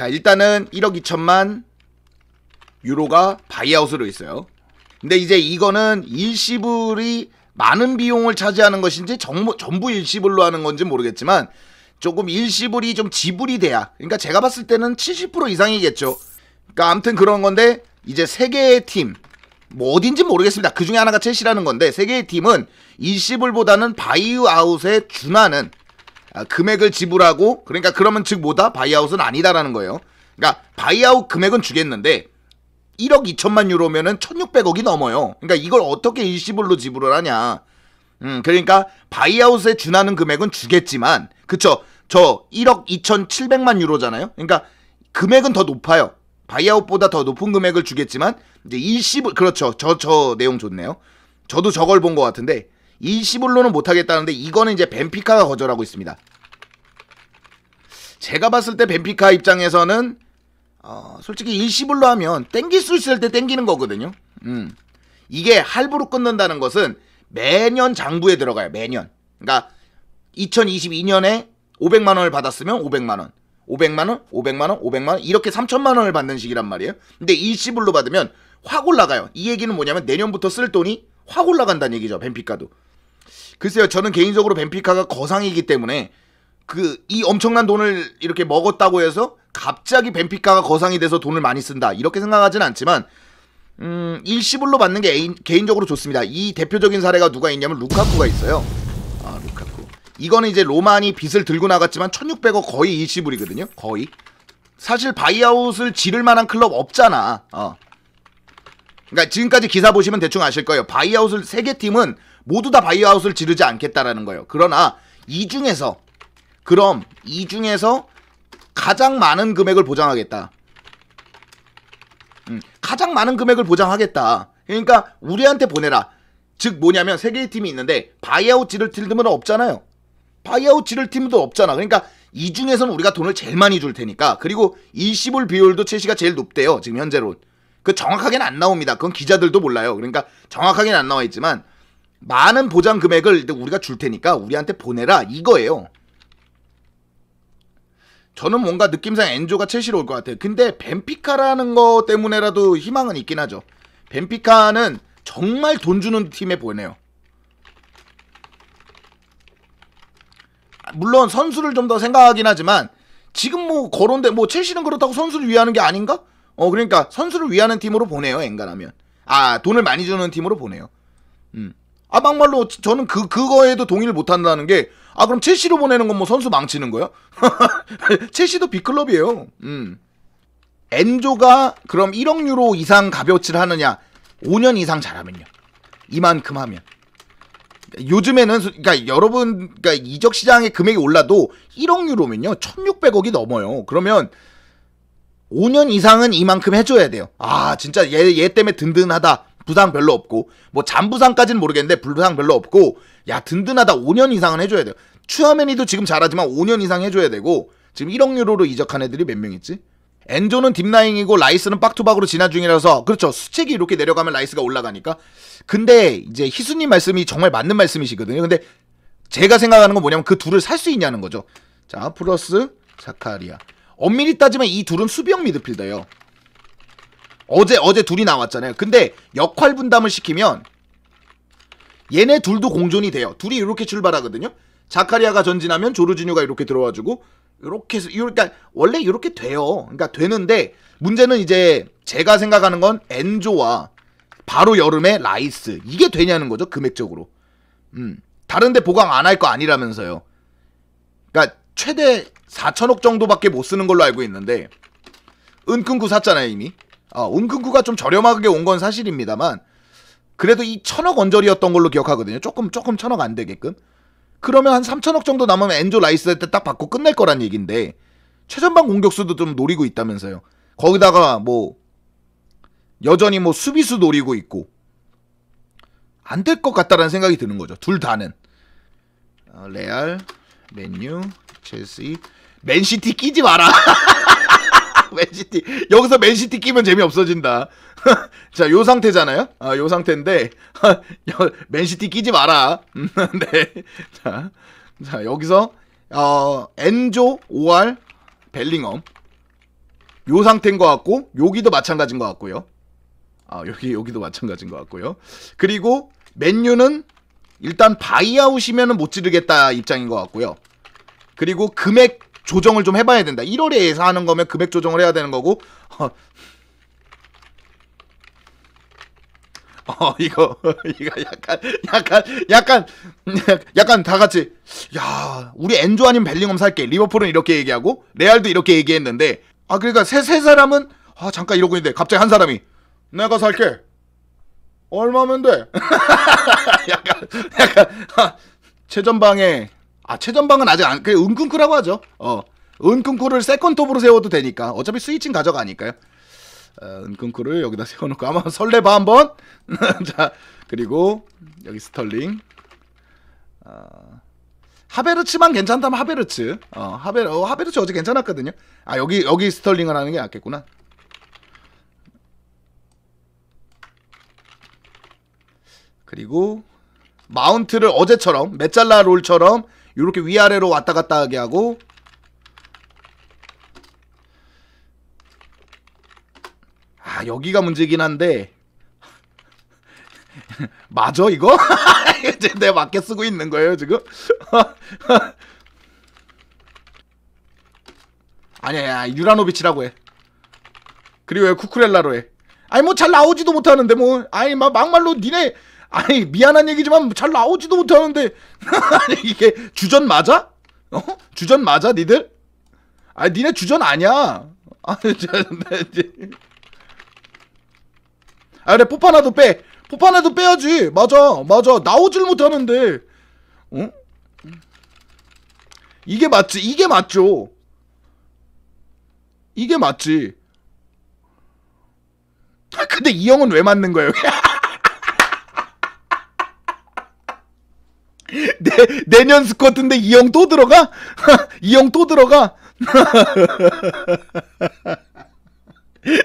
자 일단은 1억 2천만 유로가 바이아웃으로 있어요. 근데 이제 이거는 일시불이 많은 비용을 차지하는 것인지 정부, 전부 일시불로 하는 건지 모르겠지만 조금 일시불이 좀 지불이 돼야 그러니까 제가 봤을 때는 70% 이상이겠죠. 그러니까 아무튼 그런 건데 이제 세 개의 팀 뭐 어딘지 모르겠습니다. 그 중에 하나가 첼시라는 건데 세 개의 팀은 일시불보다는 바이아웃에 준하는 아, 금액을 지불하고 그러니까 그러면 즉 뭐다 바이아웃은 아니다라는 거예요. 그러니까 바이아웃 금액은 주겠는데 1억 2천만 유로면은 1,600억이 넘어요. 그러니까 이걸 어떻게 일시불로 지불을 하냐. 음, 그러니까 바이아웃에 준하는 금액은 주겠지만 그쵸 저 1억 2,700만 유로잖아요. 그러니까 금액은 더 높아요. 바이아웃보다 더 높은 금액을 주겠지만 이제 일시불 그렇죠. 저저 저 내용 좋네요. 저도 저걸 본 것 같은데 일시불로는 못하겠다는데 이거는 이제 벤피카가 거절하고 있습니다. 제가 봤을 때 벤피카 입장에서는 어, 솔직히 일시불로 하면 땡길 수 있을 때 땡기는 거거든요. 음. 이게 할부로 끊는다는 것은 매년 장부에 들어가요. 매년. 그러니까 2022년에 500만 원을 받았으면 500만 원, 500만 원, 500만 원, 500만 원 이렇게 3천만 원을 받는 식이란 말이에요. 근데 일시불로 받으면 확 올라가요. 이 얘기는 뭐냐면 내년부터 쓸 돈이 확 올라간다는 얘기죠. 벤피카도. 글쎄요, 저는 개인적으로 벤피카가 거상이기 때문에 그 이 엄청난 돈을 이렇게 먹었다고 해서 갑자기 벤피카가 거상이 돼서 돈을 많이 쓴다 이렇게 생각하진 않지만 음, 일시불로 받는 게 애인, 개인적으로 좋습니다. 이 대표적인 사례가 누가 있냐면 루카쿠가 있어요. 아, 루카쿠. 이거는 이제 로마니 빚을 들고 나갔지만 1600억 거의 일시불이거든요. 거의. 사실 바이아웃을 지를 만한 클럽 없잖아. 어. 그러니까 지금까지 기사 보시면 대충 아실 거예요. 바이아웃을 세 개 팀은 모두 다바이아웃을 지르지 않겠다라는 거예요. 그러나 이 중에서 그럼 이 중에서 가장 많은 금액을 보장하겠다. 음, 가장 많은 금액을 보장하겠다. 그러니까 우리한테 보내라. 즉 뭐냐면 세 개의 팀이 있는데 바이아웃 지를 팀들은 없잖아요. 바이아웃 지를 팀도 없잖아. 그러니까 이 중에서는 우리가 돈을 제일 많이 줄 테니까 그리고 일시불 비율도 첼시가 제일 높대요. 지금 현재로그 정확하게는 안 나옵니다. 그건 기자들도 몰라요. 그러니까 정확하게는 안 나와 있지만 많은 보장 금액을 우리가 줄 테니까 우리한테 보내라 이거예요. 저는 뭔가 느낌상 엔조가 첼시로 올 것 같아요. 근데 벤피카라는 거 때문에라도 희망은 있긴 하죠. 벤피카는 정말 돈 주는 팀에 보내요. 물론 선수를 좀 더 생각하긴 하지만 지금 뭐 거론돼 뭐 첼시는 그렇다고 선수를 위하는 게 아닌가? 어 그러니까 선수를 위하는 팀으로 보내요 엔간하면 아 돈을 많이 주는 팀으로 보내요. 음. 아 막말로 저는 그 그거에도 동의를 못 한다는 게 아 그럼 첼시로 보내는 건 뭐 선수 망치는 거요 첼시도 B클럽이에요. 음. 엔조가 그럼 1억 유로 이상 가벼치를 하느냐? 5년 이상 잘하면요. 이만큼 하면. 요즘에는 그러니까 여러분 그러니까 이적 시장의 금액이 올라도 1억 유로면요. 1,600억이 넘어요. 그러면 5년 이상은 이만큼 해줘야 돼요. 아 진짜 얘, 얘 때문에 든든하다. 부상 별로 없고 뭐 잔부상까지는 모르겠는데 불부상 별로 없고 야 든든하다 5년 이상은 해줘야 돼요. 추아맨이도 지금 잘하지만 5년 이상 해줘야 되고 지금 1억 유로로 이적한 애들이 몇 명 있지? 엔조는 딥라잉이고 라이스는 빡투박으로 진화 중이라서 그렇죠 수책이 이렇게 내려가면 라이스가 올라가니까 근데 이제 희수님 말씀이 정말 맞는 말씀이시거든요 근데 제가 생각하는 건 뭐냐면 그 둘을 살 수 있냐는 거죠 자 플러스 자카리아 엄밀히 따지면 이 둘은 수비형 미드필더예요 어제 어제 둘이 나왔잖아요. 근데 역할 분담을 시키면 얘네 둘도 공존이 돼요. 둘이 이렇게 출발하거든요. 자카리아가 전진하면 조르지뉴가 이렇게 들어와주고 이렇게 해서 그러니까 원래 이렇게 돼요. 그러니까 되는데 문제는 이제 제가 생각하는 건 엔조와 바로 여름에 라이스 이게 되냐는 거죠 금액적으로. 음 다른데 보강 안 할 거 아니라면서요. 그러니까 최대 4천억 정도밖에 못 쓰는 걸로 알고 있는데 은근구 샀잖아요 이미. 아, 은근구가 좀 저렴하게 온 건 사실입니다만 그래도 이 천억 언저리였던 걸로 기억하거든요. 조금 조금 천억 안 되게끔. 그러면 한 3천억 정도 남으면 엔조 라이스 때딱 받고 끝낼 거란 얘긴데 최전방 공격수도 좀 노리고 있다면서요. 거기다가 뭐 여전히 뭐 수비수 노리고 있고 안 될 것 같다라는 생각이 드는 거죠. 둘 다는 아, 레알, 맨유, 첼시, 맨시티 끼지 마라. 맨시티 여기서 맨시티 끼면 재미 없어진다. 자, 요 상태잖아요. 아, 요 상태인데 맨시티 끼지 마라. 음, 네. 자, 자 여기서 어, 엔조, 오알, 벨링엄 요 상태인 것 같고 여기도 마찬가지인 것 같고요. 아, 여기 여기도 마찬가지인 것 같고요. 그리고 맨유는 일단 바이아웃이면못 지르겠다 입장인 것 같고요. 그리고 금액 조정을 좀 해봐야 된다. 1월에 예상하는 거면 금액 조정을 해야 되는 거고. 어, 어 이거, 이거 약간, 약간, 약간, 약간 다 같이, 야, 우리 엔조 아니면 벨링엄 살게. 리버풀은 이렇게 얘기하고, 레알도 이렇게 얘기했는데, 아, 그러니까 세, 세 사람은, 아, 잠깐 이러고 있는데, 갑자기 한 사람이, 내가 살게. 얼마면 돼? 약간, 약간, 아, 최전방에 아 최전방은 아직 안 그은 k u 쿠라고 하죠. 어 은쿤쿠를 세컨톱으로 세워도 되니까 어차피 스위칭 가져가니까요. 어, 은쿤쿠를 여기다 세워놓고 아마 설레봐 한번. 자 그리고 여기 스털링. 어, 하베르츠만 괜찮다면 하베르츠. 어, 하베 어, 하베르츠 어제 괜찮았거든요. 아 여기 여기 스털링을 하는 게 낫겠구나. 그리고 마운트를 어제처럼 메짤라 롤처럼 이렇게 위아래로 왔다 갔다 하게 하고 아 여기가 문제긴 한데 맞아 이거? 이제 내 맞게 쓰고 있는 거예요 지금? 아니야 유라노비치라고 해 그리고 왜 쿠쿠렐라로 해 아니 뭐 잘 나오지도 못하는데 뭐 아니 막말로 니네 아니 미안한 얘기지만 잘 나오지도 못하는데 이게 주전 맞아? 어? 주전 맞아 니들? 아 니네 니 주전 아니야. 네, 아 그래 포파나도 빼. 포파나도 빼야지. 맞아 맞아 나오질 못하는데. 응? 이게 맞지 이게 맞죠. 이게 맞지. 근데 이 형은 왜 맞는 거예요? 내년 스쿼트인데 이 형 또 들어가? 이 형 또 들어가?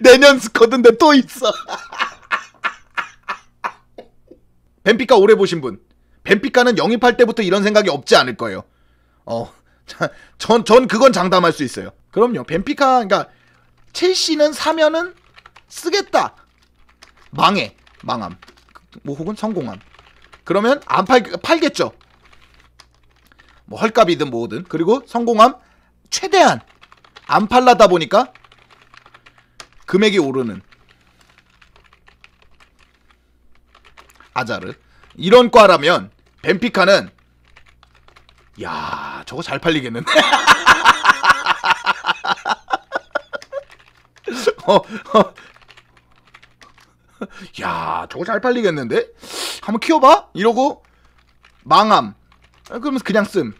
내년 스쿼트인데 또 있어. 뱀피카 오래 보신 분. 뱀피카는 영입할 때부터 이런 생각이 없지 않을 거예요. 어. 전, 전 그건 장담할 수 있어요. 그럼요. 뱀피카, 그니까 첼시는 사면은 쓰겠다. 망해. 망함. 뭐 혹은 성공함. 그러면 안 팔, 팔겠죠. 뭐 헐값이든 뭐든 그리고 성공함 최대한 안 팔라다 보니까 금액이 오르는 아자르 이런 과라면 벤피카는 야 저거 잘 팔리겠는데 어, 어. 야 저거 잘 팔리겠는데 한번 키워봐 이러고 망함 그러면서 그냥 씀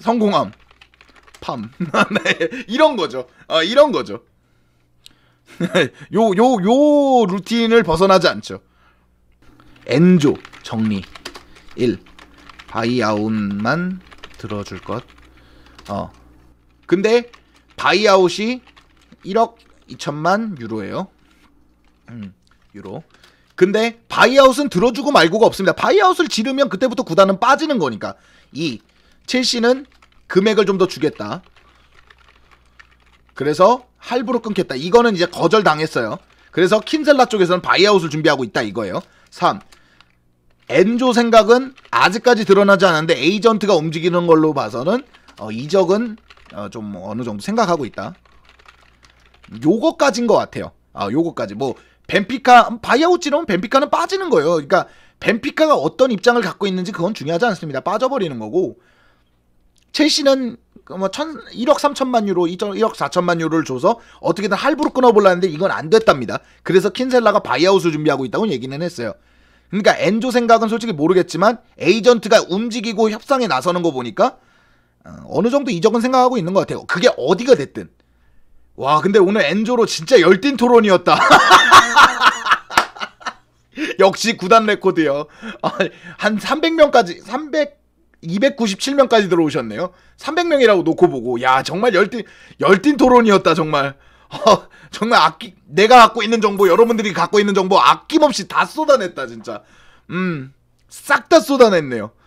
성공함. 팜. 네, 이런 거죠. 어, 이런 거죠. 요, 요, 요 루틴을 벗어나지 않죠. 엔조, 정리. 1. 바이아웃만 들어줄 것. 어. 근데, 바이아웃이 1억 2천만 유로예요. 음, 유로. 근데, 바이아웃은 들어주고 말고가 없습니다. 바이아웃을 지르면 그때부터 구단은 빠지는 거니까. 2. 첼시는 금액을 좀 더 주겠다. 그래서 할부로 끊겠다. 이거는 이제 거절당했어요. 그래서 킨셀라 쪽에서는 바이아웃을 준비하고 있다 이거예요. 3. 엔조 생각은 아직까지 드러나지 않았는데 에이전트가 움직이는 걸로 봐서는 어, 이적은 어, 좀 어느 정도 생각하고 있다. 요거까지인 것 같아요. 아, 요거까지. 뭐 벤피카 바이아웃 지르면 벤피카는 빠지는 거예요. 그러니까 벤피카가 어떤 입장을 갖고 있는지 그건 중요하지 않습니다. 빠져버리는 거고 첼시는 뭐 천, 1억 3천만 유로, 1억 4천만 유로를 줘서 어떻게든 할부로 끊어보려는데 이건 안 됐답니다. 그래서 킨셀라가 바이아웃을 준비하고 있다고 얘기는 했어요. 그러니까 엔조 생각은 솔직히 모르겠지만 에이전트가 움직이고 협상에 나서는 거 보니까 어, 어느 정도 이적은 생각하고 있는 것 같아요. 그게 어디가 됐든. 와, 근데 오늘 엔조로 진짜 열띤 토론이었다. 역시 구단 레코드요. 한 300명까지, 300, 297명까지 들어오셨네요. 300명이라고 놓고 보고 야 정말 열띤 열띤 토론이었다 정말. 어, 정말 아끼 내가 갖고 있는 정보 여러분들이 갖고 있는 정보 아낌없이 다 쏟아냈다 진짜. 음싹 다 쏟아냈네요.